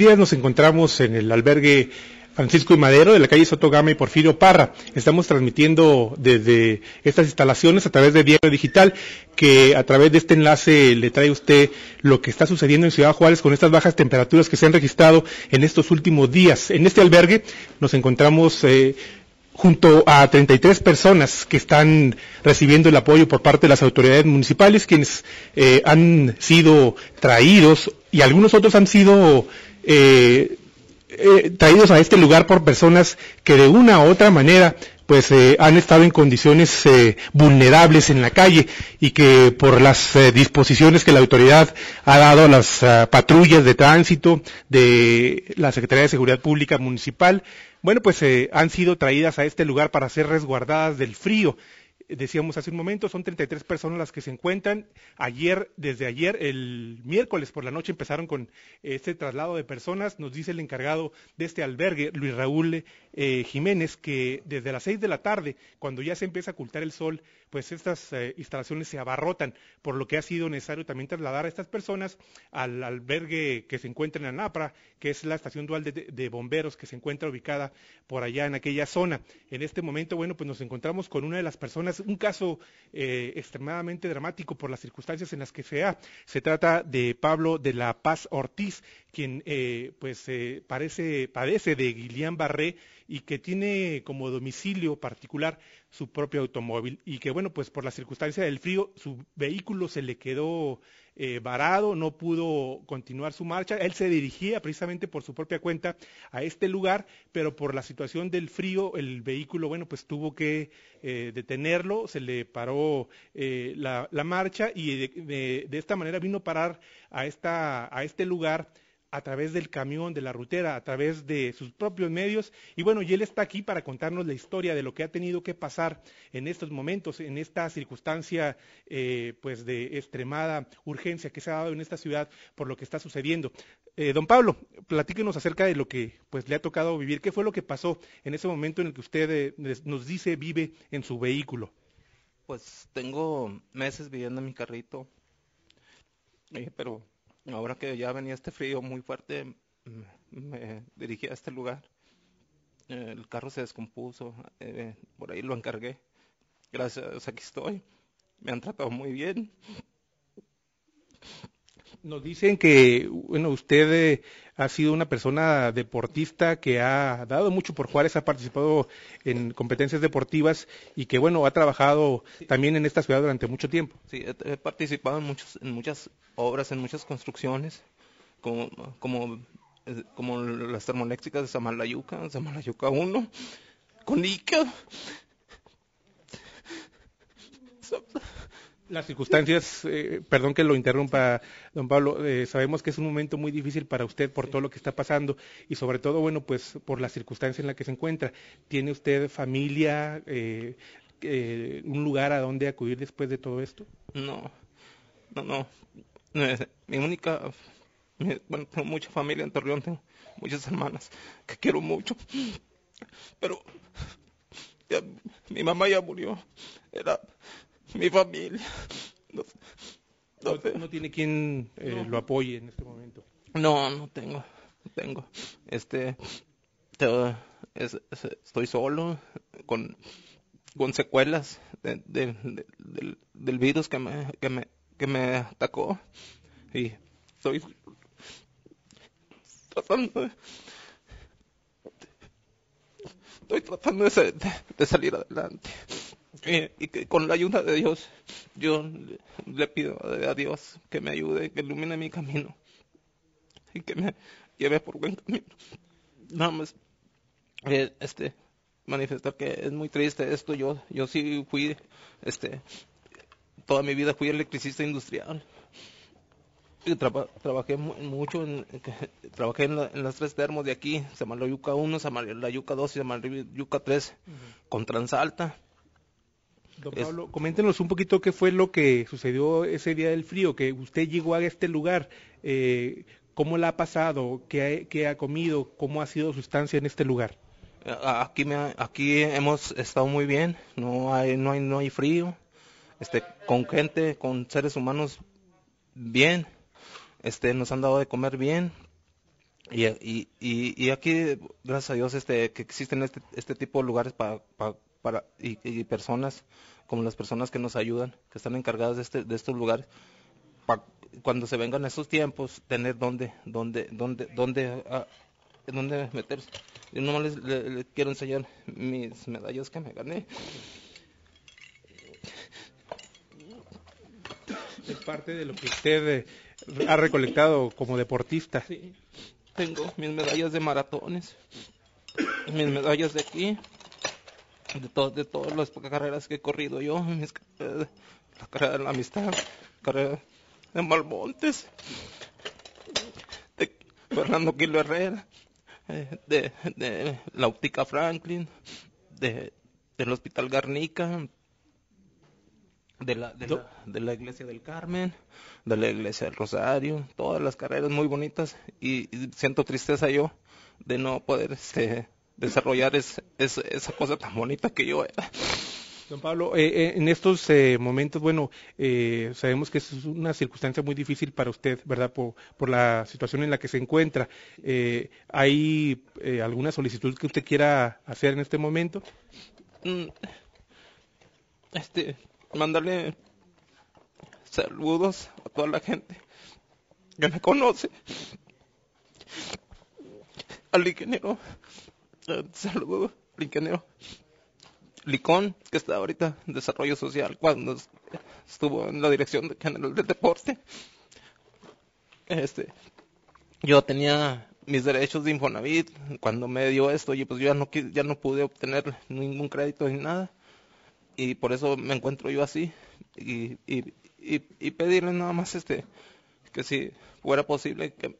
días nos encontramos en el albergue Francisco y Madero de la calle Sotogama y Porfirio Parra. Estamos transmitiendo desde estas instalaciones a través de Diario Digital, que a través de este enlace le trae a usted lo que está sucediendo en Ciudad Juárez con estas bajas temperaturas que se han registrado en estos últimos días. En este albergue nos encontramos eh, junto a 33 personas que están recibiendo el apoyo por parte de las autoridades municipales, quienes eh, han sido traídos y algunos otros han sido eh, eh, traídos a este lugar por personas que de una u otra manera pues eh, han estado en condiciones eh, vulnerables en la calle y que por las disposiciones que la autoridad ha dado a las ah, patrullas de tránsito de la Secretaría de Seguridad Pública Municipal, bueno, pues han sido traídas a este lugar para ser resguardadas del frío decíamos hace un momento, son 33 personas las que se encuentran. Ayer, desde ayer, el miércoles por la noche empezaron con este traslado de personas. Nos dice el encargado de este albergue, Luis Raúl eh, Jiménez, que desde las 6 de la tarde, cuando ya se empieza a ocultar el sol, pues estas eh, instalaciones se abarrotan, por lo que ha sido necesario también trasladar a estas personas al albergue que se encuentra en Anapra, que es la estación dual de, bomberos que se encuentra ubicada por allá en aquella zona. En este momento, bueno, pues nos encontramos con una de las personas, un caso eh, extremadamente dramático por las circunstancias en las que se ha. Se trata de Pablo de la Paz Ortiz, quien eh, pues eh, parece, padece de Guillain-Barré y que tiene como domicilio particular su propio automóvil y que bueno pues por la circunstancia del frío su vehículo se le quedó eh, varado, no pudo continuar su marcha. Él se dirigía precisamente por su propia cuenta a este lugar, pero por la situación del frío el vehículo bueno pues tuvo que detenerlo, se le paró la, marcha y de, de, esta manera vino a parar a, esta, a este lugar a través del camión, de la rutera, a través de sus propios medios. Y bueno, y él está aquí para contarnos la historia de lo que ha tenido que pasar en estos momentos, en esta circunstancia eh, pues de extremada urgencia que se ha dado en esta ciudad por lo que está sucediendo. Eh, don Pablo, platíquenos acerca de lo que pues le ha tocado vivir. ¿Qué fue lo que pasó en ese momento en el que usted eh, nos dice vive en su vehículo? Pues tengo meses viviendo en mi carrito, pero Ahora que ya venía este frío muy fuerte, mm, me dirigí a este lugar. El carro se descompuso, eh, por ahí lo encargué. Gracias, aquí estoy. Me han tratado muy bien. Nos dicen que, bueno, usted eh, ha sido una persona deportista que ha dado mucho por Juárez, ha participado en competencias deportivas y que, bueno, ha trabajado también en esta ciudad durante mucho tiempo. Sí, he participado en, muchos, en muchas obras, en muchas construcciones, como, como, eh, las termoléctricas de Samalayuca, Samalayuca 1, con ICA. Las circunstancias, eh, perdón que lo interrumpa, don Pablo, eh, sabemos que es un momento muy difícil para usted por todo lo que está pasando y sobre todo, bueno, pues por la circunstancia en la que se encuentra. ¿Tiene usted familia, eh, un lugar a donde acudir después de todo esto? No, no, no. Mi única, bueno, tengo mucha familia en Torreón, tengo muchas hermanas que quiero mucho, pero mi mamá ya murió. Era mi familia. No, tiene quien eh, lo apoye en este momento. No, no tengo, tengo. Este, estoy solo con, con secuelas del, virus que me, que me, que me atacó y estoy tratando estoy tratando de, salir adelante. Eh, y que con la ayuda de Dios, yo le pido a Dios que me ayude, que ilumine mi camino y que me lleve por buen camino. Nada más, eh, este, manifestar que es muy triste esto. Yo, yo sí fui, este, toda mi vida fui electricista industrial. Y trabajé mucho, en, trabajé en, las tres termos de aquí, yuca 1, yuca 2 y Yuca 3, con Transalta Don Pablo, coméntenos un poquito qué fue lo que sucedió ese día del frío, que usted llegó a este lugar, eh, cómo la ha pasado, ¿Qué ha, comido, cómo ha sido su estancia en este lugar. Aquí, me aquí hemos estado muy bien, no hay, frío, este, con gente, con seres humanos bien, este, nos han dado de comer bien, y, aquí, gracias a Dios, este, que existen este, este tipo de lugares para y, personas como las personas que nos ayudan, que están encargadas de, este, de estos lugares, para cuando se vengan esos tiempos, tener dónde, dónde, dónde, dónde, ah, dónde meterse. y no les, les, quiero enseñar mis medallas que me gané. Es parte de lo que usted eh, ha recolectado como deportista. Sí, tengo mis medallas de maratones, mis medallas de aquí, de, de todas las carreras que he corrido yo, eh, la carrera de la amistad, la carrera de Malmontes, de Fernando Quilo Herrera, eh, de, la óptica Franklin, de, del Hospital Garnica, de la, de, la, iglesia del Carmen, de la iglesia del Rosario, todas las carreras muy bonitas y, siento tristeza yo de no poder este, desarrollar esa cosa tan bonita que yo era. Eh. Don Pablo, eh, eh, en estos momentos, bueno, sabemos que es una circunstancia muy difícil para usted, ¿verdad? Por, por la situación en la que se encuentra. ¿Hay alguna solicitud que usted quiera hacer en este momento? Mm, este, mandarle saludos a toda la gente que me conoce, al ingeniero saludo, ingeniero Licón, que está ahorita en desarrollo social, cuando estuvo en la dirección de general del deporte. Este, yo tenía mis derechos de Infonavit cuando me dio esto y pues yo ya no, ya no pude obtener ningún crédito ni nada. Y por eso me encuentro yo así. Y, y, y, y pedirle nada más este, que si fuera posible que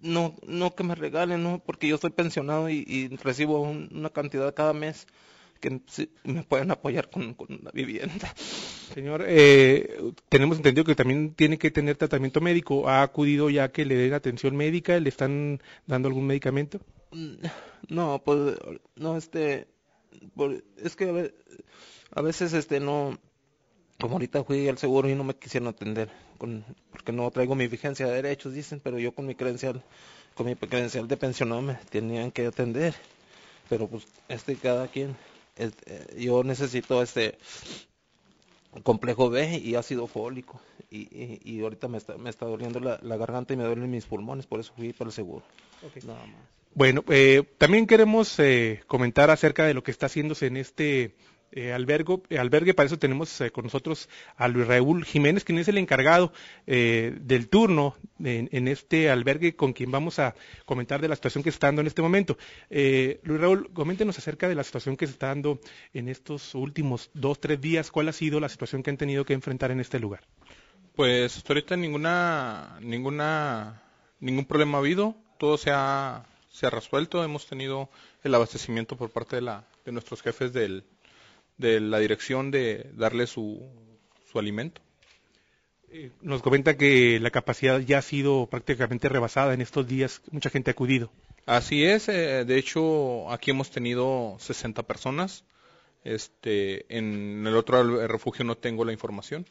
no, no que me regalen, no, porque yo estoy pensionado y, recibo una cantidad cada mes que me pueden apoyar con, con la vivienda. Señor, eh, tenemos entendido que también tiene que tener tratamiento médico. ¿Ha acudido ya que le den atención médica? ¿Le están dando algún medicamento? No, pues no, este, es que a veces este no como pues, ahorita fui al seguro y no me quisieron atender, porque no traigo mi vigencia de derechos, dicen, pero yo con mi credencial, con mi credencial de pensionado me tenían que atender. Pero pues, este, cada quien, eh, yo necesito este complejo B y ácido fólico. Y, ahorita me está, me está doliendo la, garganta y me duelen mis pulmones, por eso fui para el seguro. Bueno, eh, también queremos eh, comentar acerca de lo que está haciéndose en este eh, eh, albergue. Para eso tenemos eh, con nosotros a Luis Raúl Jiménez, quien es el encargado del turno en, este albergue, con quien vamos a comentar de la situación que está dando en este momento. Luis Raúl, coméntenos acerca de la situación que se está dando en estos últimos dos, tres días. ¿Cuál ha sido la situación que han tenido que enfrentar en este lugar? Pues hasta ahorita ninguna, ninguna, ningún problema ha habido. Todo se ha, resuelto. Hemos tenido el abastecimiento por parte de nuestros jefes del, de la dirección de darle su, su alimento. Eh, nos comenta que la capacidad ya ha sido prácticamente rebasada en estos días, mucha gente ha acudido. Así es, eh, de hecho aquí hemos tenido 60 personas, este, en el otro refugio no tengo la información.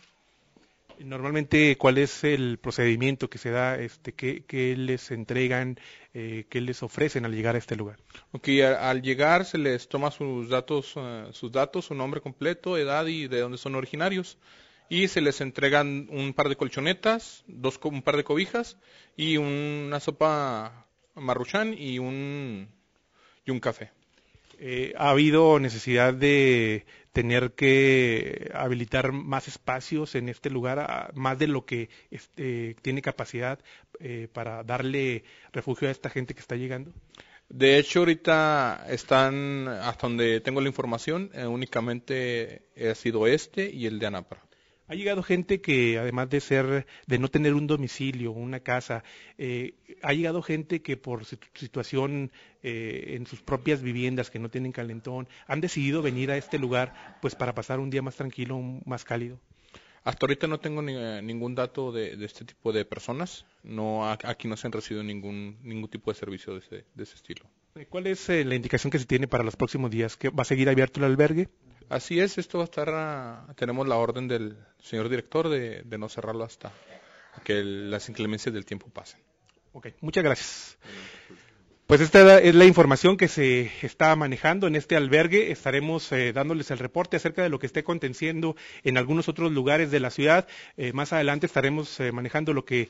Normalmente, ¿cuál es el procedimiento que se da? Este, ¿qué, les entregan? Eh, ¿Qué les ofrecen al llegar a este lugar? Ok, al llegar se les toma sus datos, eh, sus datos, su nombre completo, edad y de dónde son originarios. Y se les entregan un par de colchonetas, dos, un par de cobijas y una sopa marruchán y un, y un café. Eh, ha habido necesidad de tener que habilitar más espacios en este lugar, más de lo que este, tiene capacidad eh, para darle refugio a esta gente que está llegando? De hecho, ahorita están, hasta donde tengo la información, eh, únicamente ha sido este y el de Anapra. Ha llegado gente que, además de ser, de no tener un domicilio, una casa, eh, ha llegado gente que por su situación eh, en sus propias viviendas, que no tienen calentón, han decidido venir a este lugar, pues para pasar un día más tranquilo, más cálido. Hasta ahorita no tengo eh, ningún dato de, este tipo de personas. No, aquí no se han recibido ningún ningún tipo de servicio de ese, estilo. ¿Cuál es la indicación que se tiene para los próximos días? ¿Que va a seguir abierto el albergue? Así es, esto va a estar, tenemos la orden del señor director de, no cerrarlo hasta que las inclemencias del tiempo pasen. Ok, muchas gracias. Pues esta es la información que se está manejando en este albergue. Estaremos eh, dándoles el reporte acerca de lo que esté aconteciendo en algunos otros lugares de la ciudad. Eh, más adelante estaremos eh, manejando lo que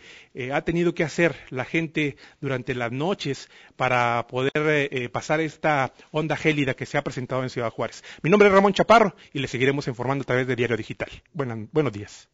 ha tenido que hacer la gente durante las noches para poder pasar esta onda gélida que se ha presentado en Ciudad Juárez. Mi nombre es Ramón Chaparro y les seguiremos informando a través de Diario Digital. buenos días.